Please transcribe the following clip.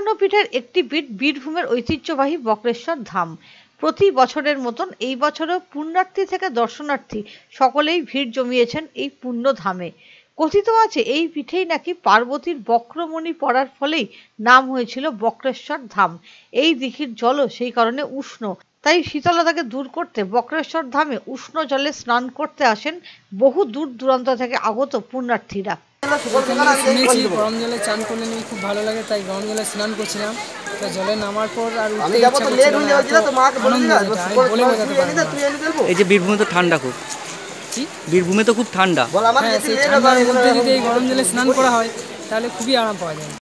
চুয়ান্ন পিঠের একটি পিঠ বীরভূমের ঐতিহ্যবাহী বক্রেশ্বর ধাম প্রতি বছরের মতন এই বছরও পুণ্যার্থী থেকে দর্শনার্থী সকলেই ভিড় জমিয়েছেন এই ধামে কথিত আছে এই পিঠেই নাকি পার্বতীর বক্রমণি পড়ার ফলেই নাম হয়েছিল বক্রেশ্বর ধাম এই দিঘির জলও সেই কারণে উষ্ণ তাই শীতলতাকে দূর করতে বক্রেশ্বর ধামে উষ্ণ জলে স্নান করতে আসেন বহু দূর দূরান্ত থেকে আগত পুণ্যার্থীরা শুনেছি গরম জলে চান করলে নিয়ে খুব ভালো লাগে তাই গরম জলে স্নান করছিলাম তো জলে নামার পর আর এই যে বীরভূমি তো ঠান্ডা খুব বীরভূমে তো খুব ঠান্ডা হ্যাঁ, যদি গরম জলে স্নান করা হয় তাহলে খুবই আরাম পাওয়া যায়